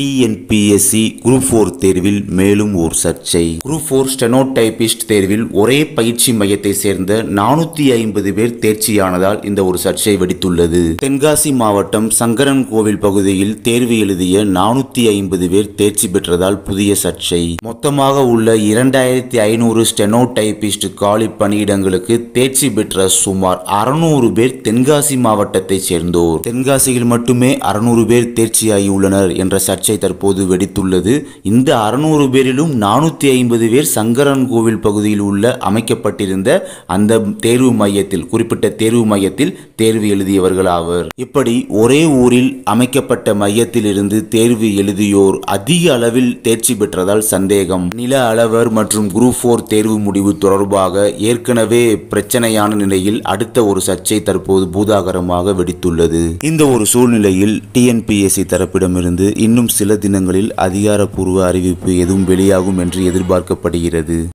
TNPSC group four தேர்வில் மேலும் ஓர் சர்ச்சை குரூப் ஃபோர் ஸ்டெனோடைபிஸ்ட் தேர்வில் ஒரே பயிற்சி மையத்தை சேர்ந்த நானூத்தி ஐம்பது பேர் தேர்ச்சியானதால் இந்த ஒரு சர்ச்சை வெடித்துள்ளது தென்காசி மாவட்டம் சங்கரன் கோவில் பகுதியில் தேர்வு எழுதிய நானூத்தி ஐம்பது பேர் தேர்ச்சி பெற்றதால் புதிய சர்ச்சை மொத்தமாக உள்ள இரண்டாயிரத்தி ஐநூறு ஸ்டெனோடைபிஸ்ட் காலி பணியிடங்களுக்கு தேர்ச்சி பெற்ற சுமார் அறுநூறு பேர் தென்காசி மாவட்டத்தை சேர்ந்தோர் தென்காசியில் மட்டுமே அறுநூறு பேர் தேர்ச்சியாகியுள்ளனர் என்ற சர்ச்சை சர்ச்சை தற்போது வெடித்துள்ளது இந்த அறுநூறு பேரிலும் நானூத்தி ஐம்பது பேர் சங்கரன் கோவில் பகுதியில் உள்ள அமைக்கப்பட்டிருந்த அந்த தேர்வு மையத்தில் குறிப்பிட்ட தேர்வு மையத்தில் தேர்வு எழுதியவர்கள் ஆவர் இப்படி ஒரே ஊரில் அமைக்கப்பட்ட இருந்து தேர்வு எழுதியோர் அதிக அளவில் தேர்ச்சி பெற்றதால் சந்தேகம் நில அளவர் மற்றும் குரூப் போர் தேர்வு முடிவு தொடர்பாக ஏற்கனவே பிரச்சனையான நிலையில் அடுத்த ஒரு சர்ச்சை தற்போது பூதாகரமாக வெடித்துள்ளது இந்த ஒரு சூழ்நிலையில் டிஎன்பிஎஸ்சி தரப்பிடமிருந்து இன்னும் சில தினங்களில் அதிகாரப்பூர்வ அறிவிப்பு எதுவும் வெளியாகும் என்று எதிர்பார்க்கப்படுகிறது